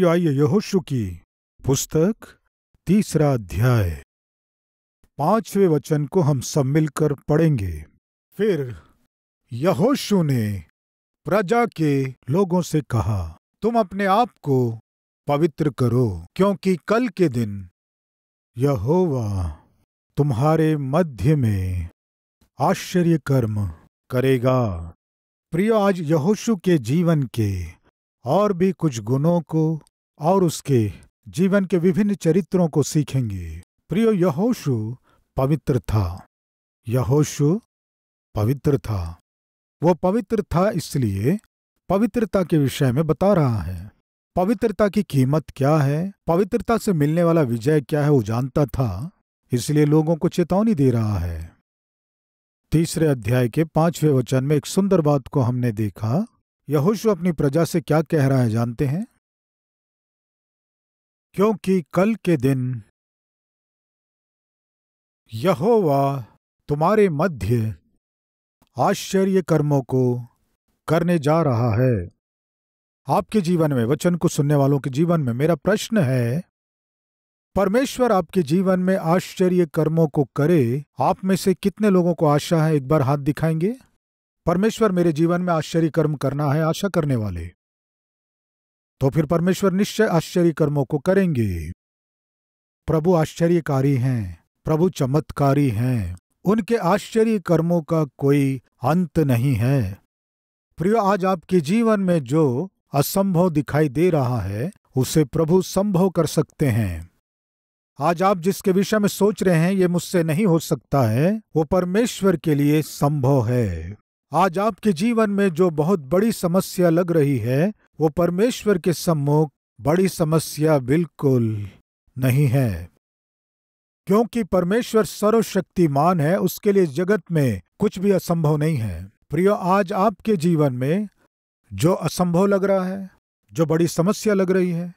प्रिय यहोशु की पुस्तक तीसरा अध्याय पांचवें वचन को हम सब मिलकर पढ़ेंगे फिर यहोशु ने प्रजा के लोगों से कहा तुम अपने आप को पवित्र करो क्योंकि कल के दिन यहोवा तुम्हारे मध्य में आश्चर्य कर्म करेगा प्रिय आज यहोशु के जीवन के और भी कुछ गुणों को और उसके जीवन के विभिन्न चरित्रों को सीखेंगे प्रियो यहोशु पवित्र था यहोशु पवित्र था वो पवित्र था इसलिए पवित्रता के विषय में बता रहा है पवित्रता की कीमत क्या है पवित्रता से मिलने वाला विजय क्या है वो जानता था इसलिए लोगों को चेतावनी दे रहा है तीसरे अध्याय के पांचवें वचन में एक सुंदर बात को हमने देखा यहोशु अपनी प्रजा से क्या कह रहा है जानते हैं क्योंकि कल के दिन यहोवा तुम्हारे मध्य आश्चर्य कर्मों को करने जा रहा है आपके जीवन में वचन को सुनने वालों के जीवन में मेरा प्रश्न है परमेश्वर आपके जीवन में आश्चर्य कर्मों को करे आप में से कितने लोगों को आशा है एक बार हाथ दिखाएंगे परमेश्वर मेरे जीवन में आश्चर्य कर्म करना है आशा करने वाले तो फिर परमेश्वर निश्चय आश्चर्य कर्मों को करेंगे प्रभु आश्चर्यकारी हैं प्रभु चमत्कारी हैं उनके आश्चर्य कर्मों का कोई अंत नहीं है प्रियो आज आपके जीवन में जो असंभव दिखाई दे रहा है उसे प्रभु संभव कर सकते हैं आज आप जिसके विषय में सोच रहे हैं ये मुझसे नहीं हो सकता है वो परमेश्वर के लिए संभव है आज आपके जीवन में जो बहुत बड़ी समस्या लग रही है वो परमेश्वर के सम्मुख बड़ी समस्या बिल्कुल नहीं है क्योंकि परमेश्वर सर्वशक्तिमान है उसके लिए जगत में कुछ भी असंभव नहीं है प्रियो आज आपके जीवन में जो असंभव लग रहा है जो बड़ी समस्या लग रही है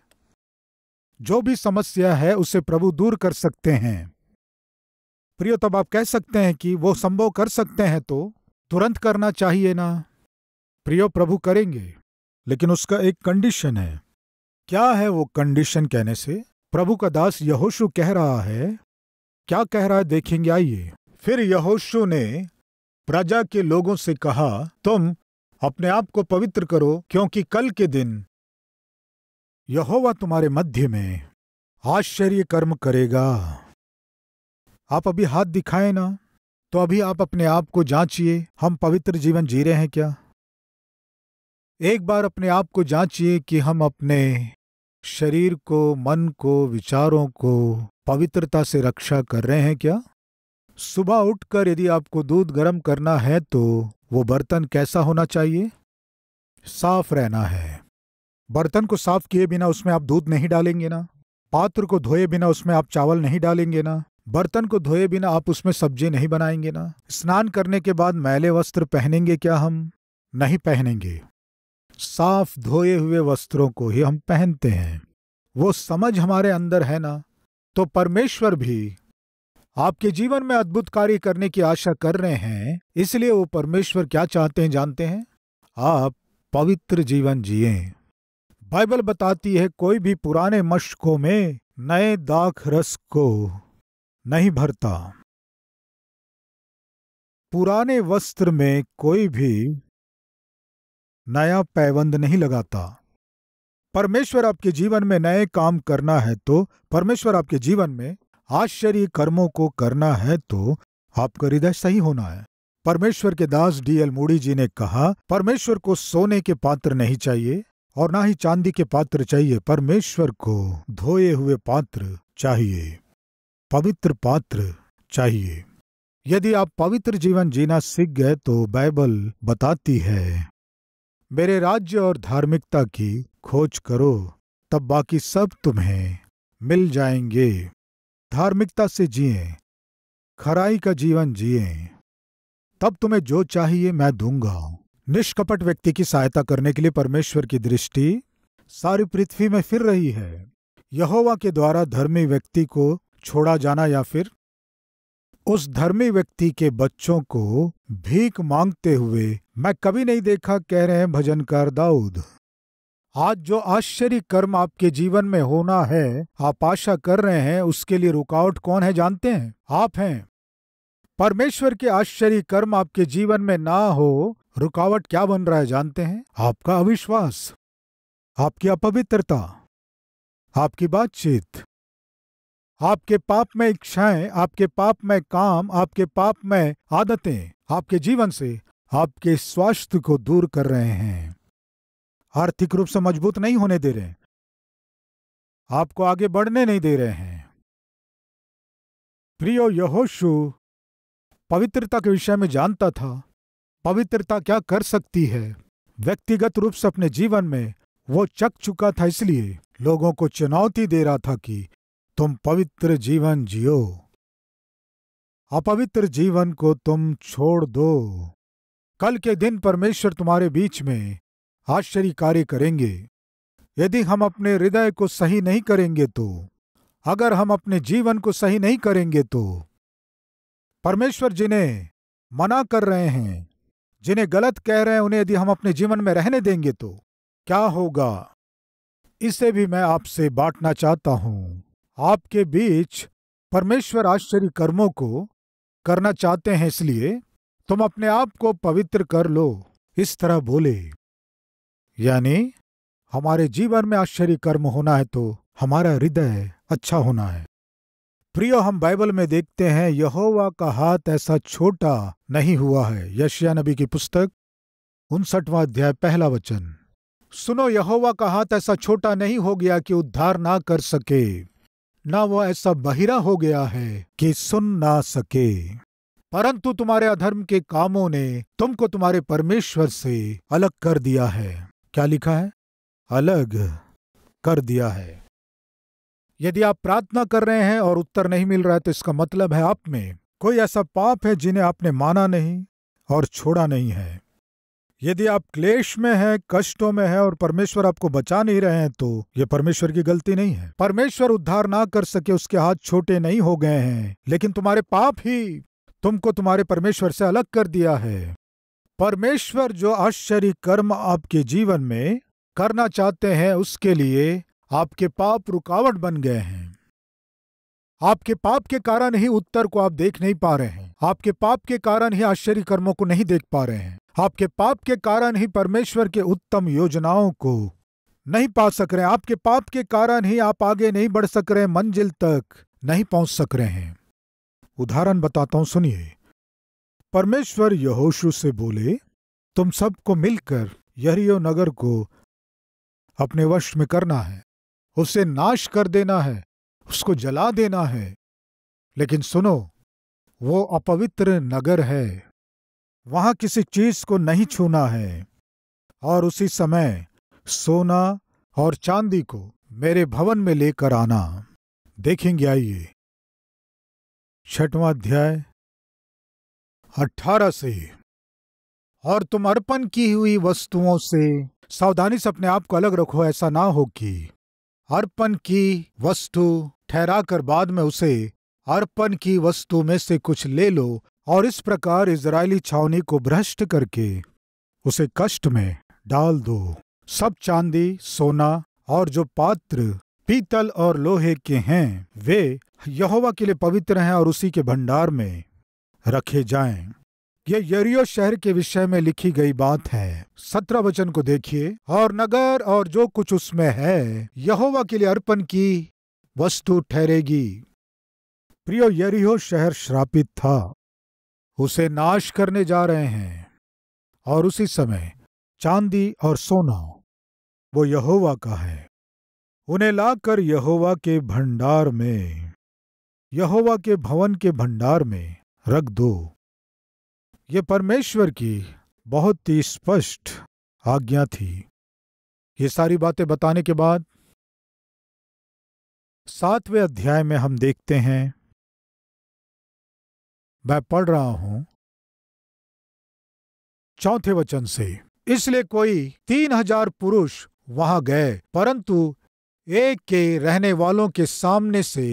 जो भी समस्या है उसे प्रभु दूर कर सकते हैं प्रियो तब आप कह सकते हैं कि वो संभव कर सकते हैं तो तुरंत करना चाहिए ना प्रियो प्रभु करेंगे लेकिन उसका एक कंडीशन है क्या है वो कंडीशन कहने से प्रभु का दास यहोशु कह रहा है क्या कह रहा है देखेंगे आइए फिर यहोशु ने प्रजा के लोगों से कहा तुम अपने आप को पवित्र करो क्योंकि कल के दिन यहोवा तुम्हारे मध्य में आश्चर्य कर्म करेगा आप अभी हाथ दिखाए ना तो अभी आप अपने आप को जांचिए हम पवित्र जीवन जी रहे हैं क्या एक बार अपने आप को जांचिए कि हम अपने शरीर को मन को विचारों को पवित्रता से रक्षा कर रहे हैं क्या सुबह उठकर यदि आपको दूध गर्म करना है तो वो बर्तन कैसा होना चाहिए साफ रहना है बर्तन को साफ किए बिना उसमें आप दूध नहीं डालेंगे ना पात्र को धोए बिना उसमें आप चावल नहीं डालेंगे ना बर्तन को धोए बिना आप उसमें सब्जी नहीं बनाएंगे ना स्नान करने के बाद मैले वस्त्र पहनेंगे क्या हम नहीं पहनेंगे साफ धोए हुए वस्त्रों को ही हम पहनते हैं वो समझ हमारे अंदर है ना तो परमेश्वर भी आपके जीवन में अद्भुत कार्य करने की आशा कर रहे हैं इसलिए वो परमेश्वर क्या चाहते हैं जानते हैं आप पवित्र जीवन जिए बाइबल बताती है कोई भी पुराने मश्कों में नए दाख रस को नहीं भरता पुराने वस्त्र में कोई भी नया पैबंद नहीं लगाता परमेश्वर आपके जीवन में नए काम करना है तो परमेश्वर आपके जीवन में आश्चर्य कर्मों को करना है तो आपका हृदय सही होना है परमेश्वर के दास डीएल मोड़ी मूडी जी ने कहा परमेश्वर को सोने के पात्र नहीं चाहिए और ना ही चांदी के पात्र चाहिए परमेश्वर को धोए हुए पात्र चाहिए पवित्र पात्र चाहिए यदि आप पवित्र जीवन जीना सीख गए तो बाइबल बताती है मेरे राज्य और धार्मिकता की खोज करो तब बाकी सब तुम्हें मिल जाएंगे धार्मिकता से जिए खराई का जीवन जिए तब तुम्हें जो चाहिए मैं दूंगा निष्कपट व्यक्ति की सहायता करने के लिए परमेश्वर की दृष्टि सारी पृथ्वी में फिर रही है यहोवा के द्वारा धर्मी व्यक्ति को छोड़ा जाना या फिर उस धर्मी व्यक्ति के बच्चों को भीख मांगते हुए मैं कभी नहीं देखा कह रहे हैं भजनकार दाऊद आज जो आश्चर्य कर्म आपके जीवन में होना है आप आशा कर रहे हैं उसके लिए रुकावट कौन है जानते हैं आप हैं परमेश्वर के आश्चर्य कर्म आपके जीवन में ना हो रुकावट क्या बन रहा है जानते हैं आपका अविश्वास आपकी अपवित्रता आपकी बातचीत आपके पाप में इच्छाएं आपके पाप में काम आपके पाप में आदतें आपके जीवन से आपके स्वास्थ्य को दूर कर रहे हैं आर्थिक रूप से मजबूत नहीं होने दे रहे आपको आगे बढ़ने नहीं दे रहे हैं प्रियो यहोशु पवित्रता के विषय में जानता था पवित्रता क्या कर सकती है व्यक्तिगत रूप से अपने जीवन में वो चक चुका था इसलिए लोगों को चुनौती दे रहा था कि तुम पवित्र जीवन जियो अपवित्र जीवन को तुम छोड़ दो कल के दिन परमेश्वर तुम्हारे बीच में आश्चर्य कार्य करेंगे यदि हम अपने हृदय को सही नहीं करेंगे तो अगर हम अपने जीवन को सही नहीं करेंगे तो परमेश्वर जिन्हें मना कर रहे हैं जिन्हें गलत कह रहे हैं उन्हें यदि हम अपने जीवन में रहने देंगे तो क्या होगा इसे भी मैं आपसे बांटना चाहता हूं आपके बीच परमेश्वर आश्चर्य कर्मों को करना चाहते हैं इसलिए तुम अपने आप को पवित्र कर लो इस तरह बोले यानी हमारे जीवन में आश्चर्य कर्म होना है तो हमारा हृदय अच्छा होना है प्रियो हम बाइबल में देखते हैं यहोवा का हाथ ऐसा छोटा नहीं हुआ है यशिया नबी की पुस्तक उनसठवां अध्याय पहला वचन सुनो यहोवा का हाथ ऐसा छोटा नहीं हो गया कि उद्धार ना कर सके ना वह ऐसा बहिरा हो गया है कि सुन ना सके परंतु तुम्हारे अधर्म के कामों ने तुमको तुम्हारे परमेश्वर से अलग कर दिया है क्या लिखा है अलग कर दिया है यदि आप प्रार्थना कर रहे हैं और उत्तर नहीं मिल रहा है तो इसका मतलब है आप में कोई ऐसा पाप है जिन्हें आपने माना नहीं और छोड़ा नहीं है यदि आप क्लेश में हैं कष्टों में हैं और परमेश्वर आपको बचा नहीं रहे हैं तो ये परमेश्वर की गलती नहीं है परमेश्वर उद्धार ना कर सके उसके हाथ छोटे नहीं हो गए हैं लेकिन तुम्हारे पाप ही तुमको तुम्हारे परमेश्वर से अलग कर दिया है परमेश्वर जो आश्चर्य कर्म आपके जीवन में करना चाहते हैं उसके लिए आपके पाप रुकावट बन गए हैं आपके पाप के कारण ही उत्तर को आप देख नहीं पा रहे हैं आपके पाप के कारण ही आश्चर्य कर्मों को नहीं देख पा रहे हैं आपके पाप के कारण ही परमेश्वर के उत्तम योजनाओं को नहीं पा सक रहे हैं आपके पाप के कारण ही आप आगे नहीं बढ़ सक रहे मंजिल तक नहीं पहुंच सक रहे हैं उदाहरण बताता हूं सुनिए परमेश्वर यहोशु से बोले तुम सबको मिलकर यरियो नगर को अपने वश में करना है उसे नाश कर देना है उसको जला देना है लेकिन सुनो वो अपवित्र नगर है वहां किसी चीज को नहीं छूना है और उसी समय सोना और चांदी को मेरे भवन में लेकर आना देखेंगे आइए छठवां अध्याय अठारह से और तुम अर्पण की हुई वस्तुओं से सावधानी से अपने आप को अलग रखो ऐसा ना हो कि अर्पण की वस्तु ठहरा कर बाद में उसे अर्पण की वस्तु में से कुछ ले लो और इस प्रकार इसराइली छावनी को भ्रष्ट करके उसे कष्ट में डाल दो सब चांदी सोना और जो पात्र पीतल और लोहे के हैं वे यहोवा के लिए पवित्र हैं और उसी के भंडार में रखे जाएं। ये यरियो शहर के विषय में लिखी गई बात है सत्रह वचन को देखिए और नगर और जो कुछ उसमें है यहोवा के लिए अर्पण की वस्तु ठहरेगी प्रियो यरीहो शहर श्रापित था उसे नाश करने जा रहे हैं और उसी समय चांदी और सोना वो यहोवा का है उन्हें लाकर यहोवा के भंडार में यहोवा के भवन के भंडार में रख दो ये परमेश्वर की बहुत ही स्पष्ट आज्ञा थी ये सारी बातें बताने के बाद सातवें अध्याय में हम देखते हैं मैं पढ़ रहा हूं चौथे वचन से इसलिए कोई तीन हजार पुरुष वहां गए परंतु एक के रहने वालों के सामने से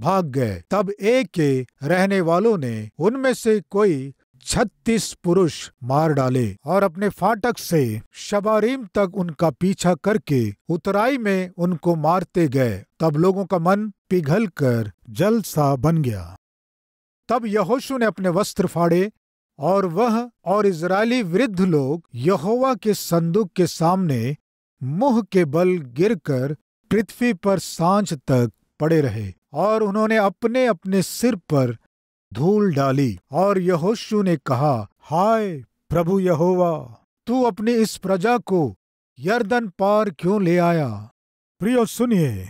भाग गए तब एक के रहने वालों ने उनमें से कोई छत्तीस पुरुष मार डाले और अपने फाटक से शबारीम तक उनका पीछा करके उतराई में उनको मारते गए तब लोगों का मन पिघल कर जल सा बन गया तब यहोशु ने अपने वस्त्र फाड़े और वह और इसराइली वृद्ध लोग यहोवा के संदूक के सामने मुंह के बल गिरकर पृथ्वी पर सांझ तक पड़े रहे और उन्होंने अपने अपने सिर पर धूल डाली और यहोशु ने कहा हाय प्रभु यहोवा तू अपनी इस प्रजा को यर्दन पार क्यों ले आया प्रियो सुनिए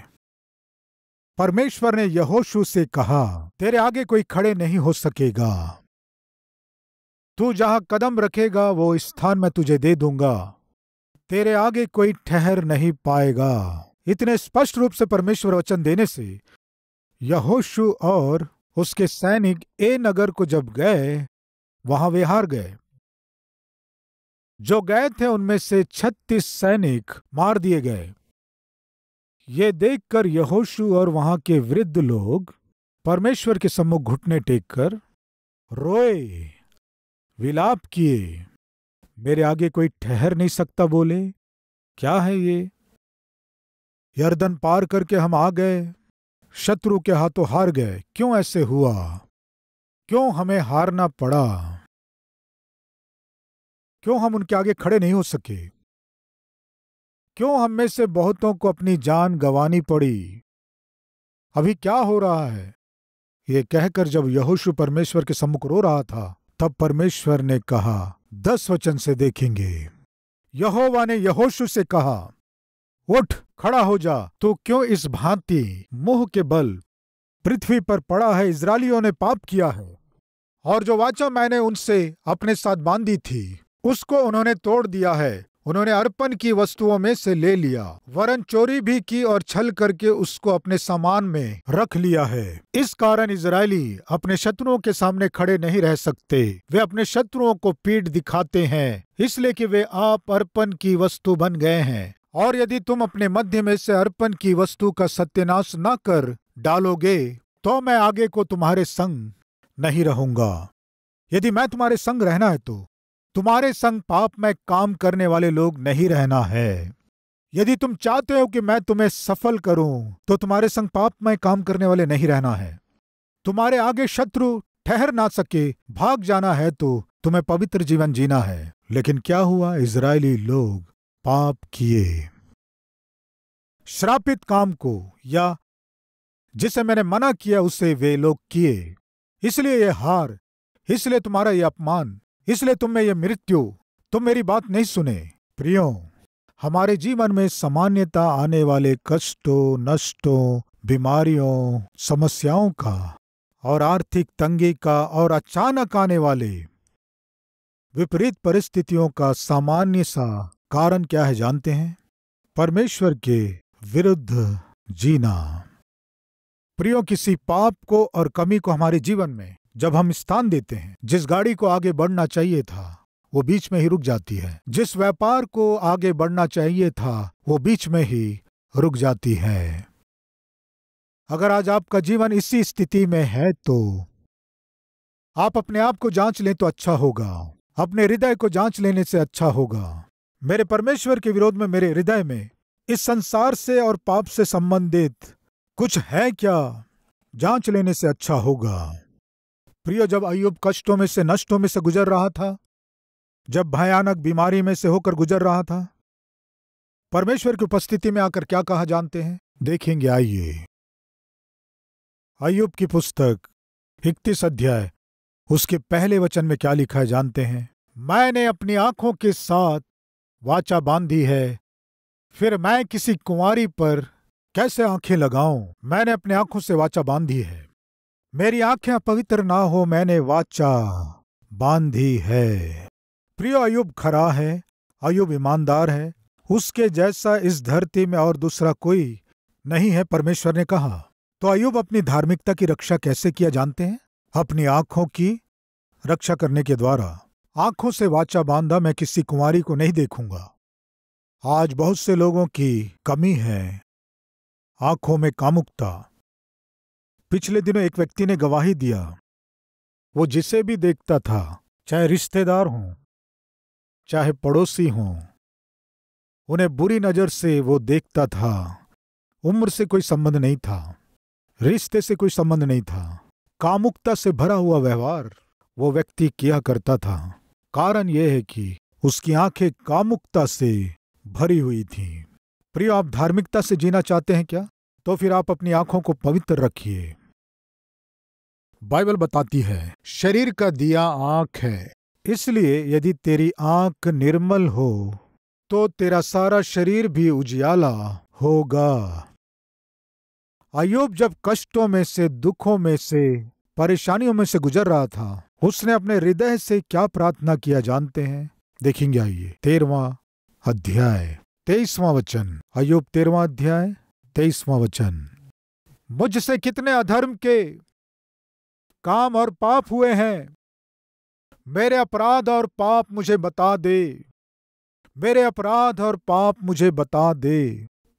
परमेश्वर ने यहोशू से कहा तेरे आगे कोई खड़े नहीं हो सकेगा तू जहां कदम रखेगा वो स्थान मैं तुझे दे दूंगा तेरे आगे कोई ठहर नहीं पाएगा इतने स्पष्ट रूप से परमेश्वर वचन देने से यहोशु और उसके सैनिक ए नगर को जब गए वहां वे हार गए जो गए थे उनमें से छत्तीस सैनिक मार दिए गए ये देखकर यहोशु और वहां के वृद्ध लोग परमेश्वर के सम्मुख घुटने टेक कर रोए विलाप किए मेरे आगे कोई ठहर नहीं सकता बोले क्या है ये यर्दन पार करके हम आ गए शत्रु के हाथों हार गए क्यों ऐसे हुआ क्यों हमें हारना पड़ा क्यों हम उनके आगे खड़े नहीं हो सके क्यों हम में से बहुतों को अपनी जान गंवानी पड़ी अभी क्या हो रहा है ये कहकर जब यहोशु परमेश्वर के सम्मुख रो रहा था तब परमेश्वर ने कहा दस वचन से देखेंगे यहोवा ने यहोशु से कहा उठ खड़ा हो जा तो क्यों इस भांति मुंह के बल पृथ्वी पर पड़ा है इसराइलियों ने पाप किया है और जो वाचा मैंने उनसे अपने साथ बांधी थी उसको उन्होंने तोड़ दिया है उन्होंने अर्पण की वस्तुओं में से ले लिया वरन चोरी भी की और छल करके उसको अपने सामान में रख लिया है इस कारण इसराइली अपने शत्रुओं के सामने खड़े नहीं रह सकते वे अपने शत्रुओं को पीठ दिखाते हैं इसलिए कि वे आप अर्पण की वस्तु बन गए हैं और यदि तुम अपने मध्य में से अर्पण की वस्तु का सत्यानाश न कर डालोगे तो मैं आगे को तुम्हारे संग नहीं रहूंगा यदि मैं तुम्हारे संग रहना है तो तुम्हारे संग पाप में काम करने वाले लोग नहीं रहना है यदि तुम चाहते हो कि मैं तुम्हें सफल करूं तो तुम्हारे संग पाप में काम करने वाले नहीं रहना है तुम्हारे आगे शत्रु ठहर ना सके भाग जाना है तो तुम्हें पवित्र जीवन जीना है लेकिन क्या हुआ इसराइली लोग पाप किए श्रापित काम को या जिसे मैंने मना किया उसे वे लोग किए इसलिए यह हार इसलिए तुम्हारा यह अपमान इसलिए तुम में यह मृत्यु तुम मेरी बात नहीं सुने प्रियो हमारे जीवन में सामान्यता आने वाले कष्टों नष्टों बीमारियों समस्याओं का और आर्थिक तंगी का और अचानक आने वाले विपरीत परिस्थितियों का सामान्य सा कारण क्या है जानते हैं परमेश्वर के विरुद्ध जीना प्रियो किसी पाप को और कमी को हमारे जीवन में जब हम स्थान देते हैं जिस गाड़ी को आगे बढ़ना चाहिए था वो बीच में ही रुक जाती है जिस व्यापार को आगे बढ़ना चाहिए था वो बीच में ही रुक जाती है अगर आज आपका जीवन इसी स्थिति में है तो आप अपने आप को जांच लें तो अच्छा होगा अपने हृदय को जांच लेने से अच्छा होगा मेरे परमेश्वर के विरोध में मेरे हृदय में इस संसार से और पाप से संबंधित कुछ है क्या जांच लेने से अच्छा होगा प्रिय जब अयुब कष्टों में से नष्टों में से गुजर रहा था जब भयानक बीमारी में से होकर गुजर रहा था परमेश्वर की उपस्थिति में आकर क्या कहा जानते हैं देखेंगे आइए अयुब की पुस्तक इकतीस अध्याय उसके पहले वचन में क्या लिखा है जानते हैं मैंने अपनी आंखों के साथ वाचा बांधी है फिर मैं किसी कुंवारी पर कैसे आंखें लगाऊं मैंने अपने आंखों से वाचा बांधी है मेरी आंखें पवित्र ना हो मैंने वाचा बांधी है प्रिय अयुब खरा है अयुब ईमानदार है उसके जैसा इस धरती में और दूसरा कोई नहीं है परमेश्वर ने कहा तो अयुब अपनी धार्मिकता की रक्षा कैसे किया जानते हैं अपनी आंखों की रक्षा करने के द्वारा आंखों से वाचा बांधा मैं किसी कुंवारी को नहीं देखूंगा आज बहुत से लोगों की कमी है आंखों में कामुकता पिछले दिनों एक व्यक्ति ने गवाही दिया वो जिसे भी देखता था चाहे रिश्तेदार हों चाहे पड़ोसी हों उन्हें बुरी नज़र से वो देखता था उम्र से कोई संबंध नहीं था रिश्ते से कोई संबंध नहीं था कामुकता से भरा हुआ व्यवहार वो व्यक्ति किया करता था कारण यह है कि उसकी आंखें कामुकता से भरी हुई थी प्रियो आप धार्मिकता से जीना चाहते हैं क्या तो फिर आप अपनी आंखों को पवित्र रखिए बाइबल बताती है शरीर का दिया आंख है इसलिए यदि तेरी आंख निर्मल हो तो तेरा सारा शरीर भी उजियाला होगा अयोब जब कष्टों में से दुखों में से परेशानियों में से गुजर रहा था उसने अपने हृदय से क्या प्रार्थना किया जानते हैं देखेंगे आइए तेरवा अध्याय तेईसवां वचन अयोब तेरवा अध्याय तेईसवा वचन मुझसे कितने अधर्म के काम और पाप हुए हैं मेरे अपराध और पाप मुझे बता दे मेरे अपराध और पाप मुझे बता दे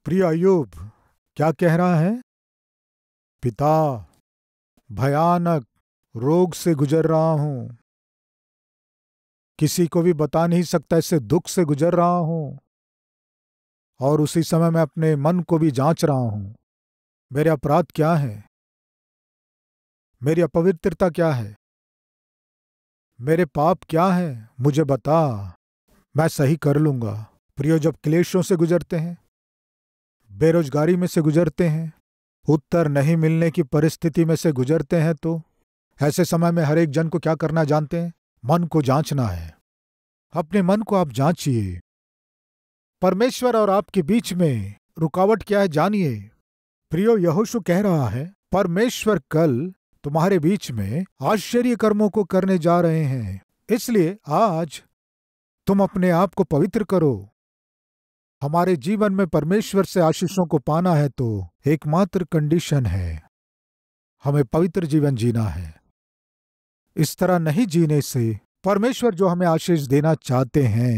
प्रिय अयुब क्या कह रहा है पिता भयानक रोग से गुजर रहा हूं किसी को भी बता नहीं सकता इससे दुख से गुजर रहा हूं और उसी समय मैं अपने मन को भी जांच रहा हूं मेरे अपराध क्या हैं मेरी अपवित्रता क्या है मेरे पाप क्या हैं मुझे बता मैं सही कर लूंगा प्रियो जब क्लेशों से गुजरते हैं बेरोजगारी में से गुजरते हैं उत्तर नहीं मिलने की परिस्थिति में से गुजरते हैं तो ऐसे समय में हर एक जन को क्या करना जानते हैं मन को जांचना है अपने मन को आप जांचिए परमेश्वर और आपके बीच में रुकावट क्या है जानिए प्रियो यहोशु कह रहा है परमेश्वर कल तुम्हारे बीच में आश्चर्य कर्मों को करने जा रहे हैं इसलिए आज तुम अपने आप को पवित्र करो हमारे जीवन में परमेश्वर से आशीषों को पाना है तो एकमात्र कंडीशन है हमें पवित्र जीवन जीना है इस तरह नहीं जीने से परमेश्वर जो हमें आशीष देना चाहते हैं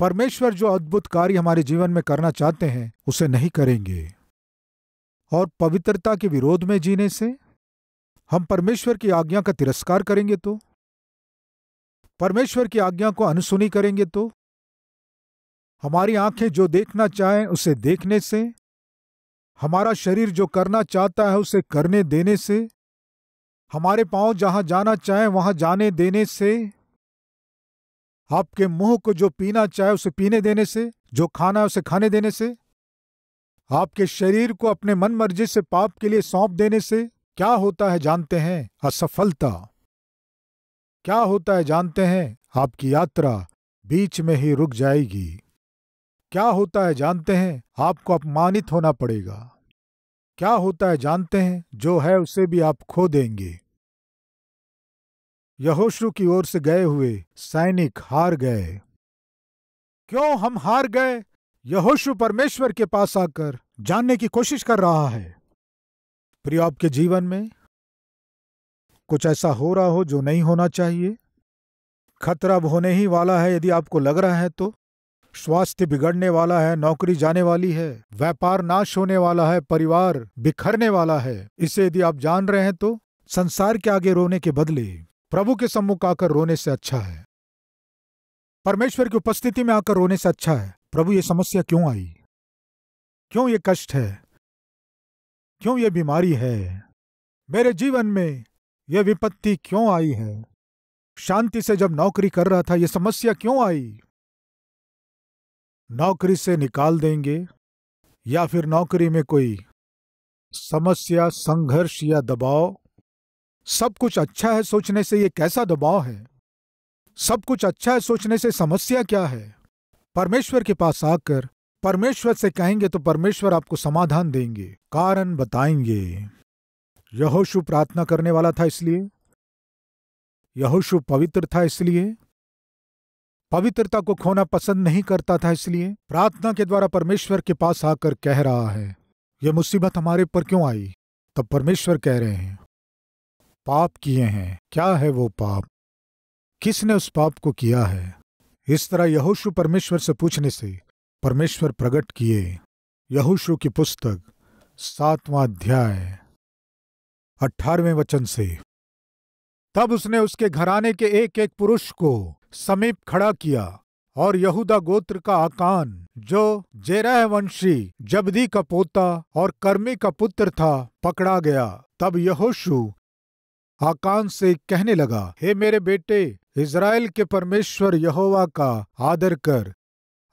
परमेश्वर जो अद्भुत कार्य हमारे जीवन में करना चाहते हैं उसे नहीं करेंगे और पवित्रता के विरोध में जीने से हम परमेश्वर की आज्ञा का तिरस्कार करेंगे तो परमेश्वर की आज्ञा को अनसुनी करेंगे तो हमारी आंखें जो देखना चाहें उसे देखने से हमारा शरीर जो करना चाहता है उसे करने देने से हमारे पांव जहां जाना चाहें वहां जाने देने से आपके मुंह को जो पीना चाहे उसे पीने देने से जो खाना है उसे खाने देने से आपके शरीर को अपने मन मर्जी से पाप के लिए सौंप देने से क्या होता है जानते हैं असफलता क्या होता है जानते हैं आपकी यात्रा बीच में ही रुक जाएगी क्या होता है जानते हैं आपको अपमानित होना पड़ेगा क्या होता है जानते हैं जो है उसे भी आप खो देंगे यहोशु की ओर से गए हुए सैनिक हार गए क्यों हम हार गए यहोशु परमेश्वर के पास आकर जानने की कोशिश कर रहा है प्रिय आपके जीवन में कुछ ऐसा हो रहा हो जो नहीं होना चाहिए खतरा होने ही वाला है यदि आपको लग रहा है तो स्वास्थ्य बिगड़ने वाला है नौकरी जाने वाली है व्यापार नाश होने वाला है परिवार बिखरने वाला है इसे यदि आप जान रहे हैं तो संसार के आगे रोने के बदले प्रभु के सम्मुख आकर रोने से अच्छा है परमेश्वर की उपस्थिति में आकर रोने से अच्छा है प्रभु ये समस्या क्यों आई क्यों ये कष्ट है क्यों ये बीमारी है मेरे जीवन में यह विपत्ति क्यों आई है शांति से जब नौकरी कर रहा था यह समस्या क्यों आई नौकरी से निकाल देंगे या फिर नौकरी में कोई समस्या संघर्ष या दबाव सब कुछ अच्छा है सोचने से ये कैसा दबाव है सब कुछ अच्छा है सोचने से समस्या क्या है परमेश्वर के पास आकर परमेश्वर से कहेंगे तो परमेश्वर आपको समाधान देंगे कारण बताएंगे यहोशु प्रार्थना करने वाला था इसलिए यहोशु पवित्र था इसलिए पवित्रता को खोना पसंद नहीं करता था इसलिए प्रार्थना के द्वारा परमेश्वर के पास आकर कह रहा है यह मुसीबत हमारे पर क्यों आई तब परमेश्वर कह रहे हैं पाप किए हैं क्या है वो पाप किसने उस पाप को किया है इस तरह यहोशु परमेश्वर से पूछने से परमेश्वर प्रकट किए यहोशु की पुस्तक सातवां अध्याय अठारहवें वचन से तब उसने उसके घराने के एक एक पुरुष को समीप खड़ा किया और यहूदा गोत्र का आकान जो जेरह वंशी जबदी का पोता और कर्मी का पुत्र था पकड़ा गया तब यहोशु हाकान से कहने लगा हे मेरे बेटे इसराइल के परमेश्वर यहोवा का आदर कर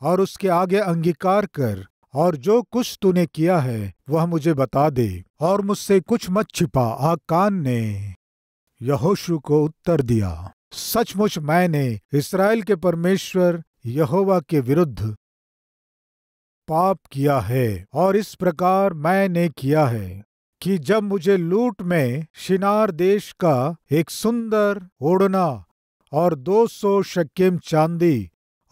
और उसके आगे अंगीकार कर और जो कुछ तूने किया है वह मुझे बता दे और मुझसे कुछ मत छिपा आकान ने यहोशु को उत्तर दिया सचमुच मैंने इसराइल के परमेश्वर यहोवा के विरुद्ध पाप किया है और इस प्रकार मैंने किया है कि जब मुझे लूट में शिनार देश का एक सुंदर ओढ़ना और 200 सौ शक्यम चांदी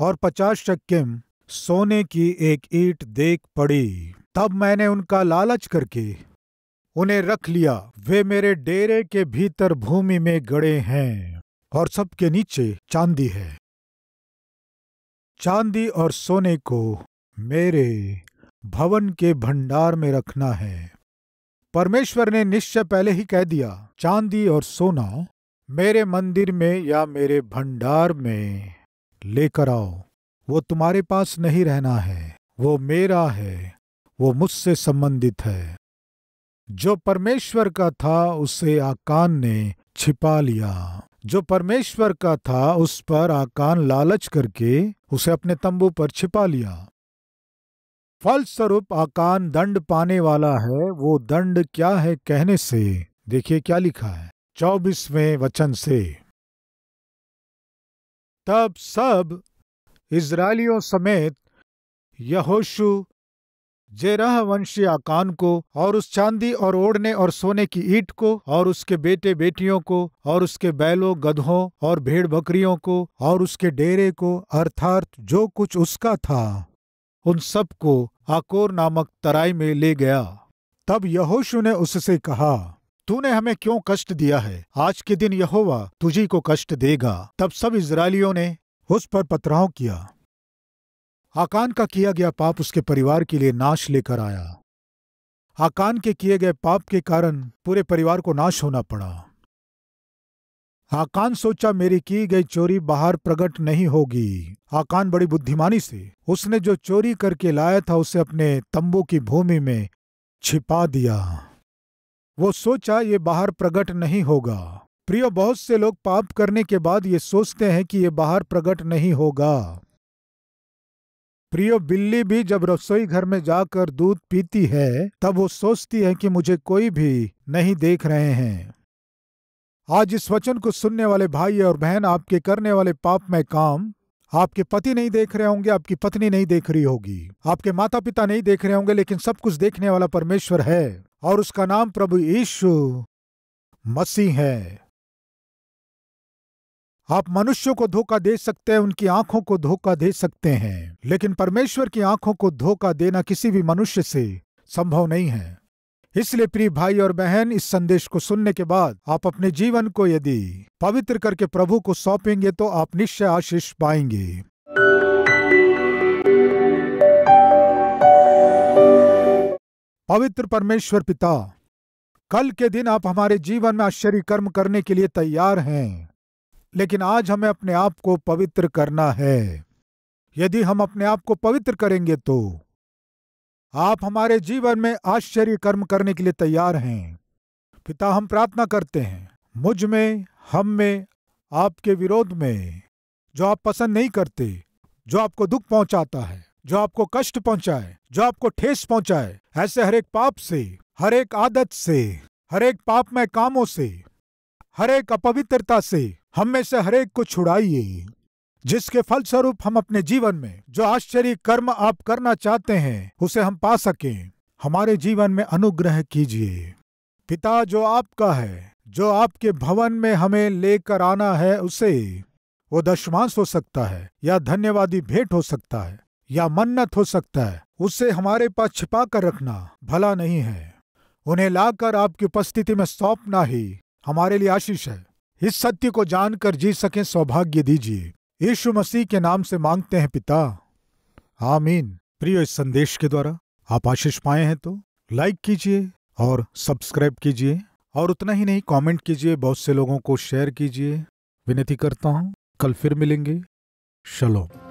और 50 शक्यम सोने की एक ईट देख पड़ी तब मैंने उनका लालच करके उन्हें रख लिया वे मेरे डेरे के भीतर भूमि में गड़े हैं और सबके नीचे चांदी है चांदी और सोने को मेरे भवन के भंडार में रखना है परमेश्वर ने निश्चय पहले ही कह दिया चांदी और सोना मेरे मंदिर में या मेरे भंडार में लेकर आओ वो तुम्हारे पास नहीं रहना है वो मेरा है वो मुझसे संबंधित है जो परमेश्वर का था उसे आकान ने छिपा लिया जो परमेश्वर का था उस पर आकान लालच करके उसे अपने तंबू पर छिपा लिया फलस्वरूप आकान दंड पाने वाला है वो दंड क्या है कहने से देखिए क्या लिखा है चौबीसवें वचन से तब सब इसराइलियों समेत यहोशु जेरह वंशी आकान को और उस चांदी और ओढ़ने और सोने की ईट को और उसके बेटे बेटियों को और उसके बैलों गधों और भेड़ बकरियों को और उसके डेरे को अर्थात जो कुछ उसका था उन सबको आकोर नामक तराई में ले गया तब यहोशु ने उससे कहा तूने हमें क्यों कष्ट दिया है आज के दिन यहोवा तुझी को कष्ट देगा तब सब इसराइलियों ने उस पर पथराव किया आकान का किया गया पाप उसके परिवार के लिए नाश लेकर आया आकान के किए गए पाप के कारण पूरे परिवार को नाश होना पड़ा आकान सोचा मेरी की गई चोरी बाहर प्रकट नहीं होगी आकान बड़ी बुद्धिमानी से उसने जो चोरी करके लाया था उसे अपने तंबू की भूमि में छिपा दिया वो सोचा ये बाहर प्रकट नहीं होगा प्रियो बहुत से लोग पाप करने के बाद ये सोचते हैं कि ये बाहर प्रकट नहीं होगा प्रियो बिल्ली भी जब रसोई घर में जाकर दूध पीती है तब वो सोचती है कि मुझे कोई भी नहीं देख रहे हैं आज इस वचन को सुनने वाले भाई और बहन आपके करने वाले पाप में काम आपके पति नहीं देख रहे होंगे आपकी पत्नी नहीं देख रही होगी आपके माता पिता नहीं देख रहे होंगे लेकिन सब कुछ देखने वाला परमेश्वर है और उसका नाम प्रभु यीशु मसीह है आप मनुष्यों को धोखा दे सकते हैं उनकी आंखों को धोखा दे सकते हैं लेकिन परमेश्वर की आंखों को धोखा देना किसी भी मनुष्य से संभव नहीं है इसलिए प्रिय भाई और बहन इस संदेश को सुनने के बाद आप अपने जीवन को यदि पवित्र करके प्रभु को सौंपेंगे तो आप निश्चय आशीष पाएंगे पवित्र परमेश्वर पिता कल के दिन आप हमारे जीवन में आश्चर्य कर्म करने के लिए तैयार हैं लेकिन आज हमें अपने आप को पवित्र करना है यदि हम अपने आप को पवित्र करेंगे तो आप हमारे जीवन में आश्चर्य कर्म करने के लिए तैयार हैं पिता हम प्रार्थना करते हैं मुझ में हम में आपके विरोध में जो आप पसंद नहीं करते जो आपको दुख पहुंचाता है जो आपको कष्ट पहुंचाए जो आपको ठेस पहुंचाए ऐसे हरेक पाप से हर एक आदत से हर एक पापमय कामों से हर एक अपवित्रता से हम में से हरेक को छुड़ाइए जिसके फलस्वरूप हम अपने जीवन में जो आश्चर्य कर्म आप करना चाहते हैं उसे हम पा सकें हमारे जीवन में अनुग्रह कीजिए पिता जो आपका है जो आपके भवन में हमें लेकर आना है उसे वो दशमांश हो सकता है या धन्यवादी भेंट हो सकता है या मन्नत हो सकता है उसे हमारे पास छिपा कर रखना भला नहीं है उन्हें लाकर आपकी उपस्थिति में सौंपना ही हमारे लिए आशीष है इस सत्य को जानकर जी सकें सौभाग्य दीजिए यीशु मसीह के नाम से मांगते हैं पिता आमीन प्रिय इस संदेश के द्वारा आप आशीष पाए हैं तो लाइक कीजिए और सब्सक्राइब कीजिए और उतना ही नहीं कमेंट कीजिए बहुत से लोगों को शेयर कीजिए विनती करता हूँ कल फिर मिलेंगे शलोम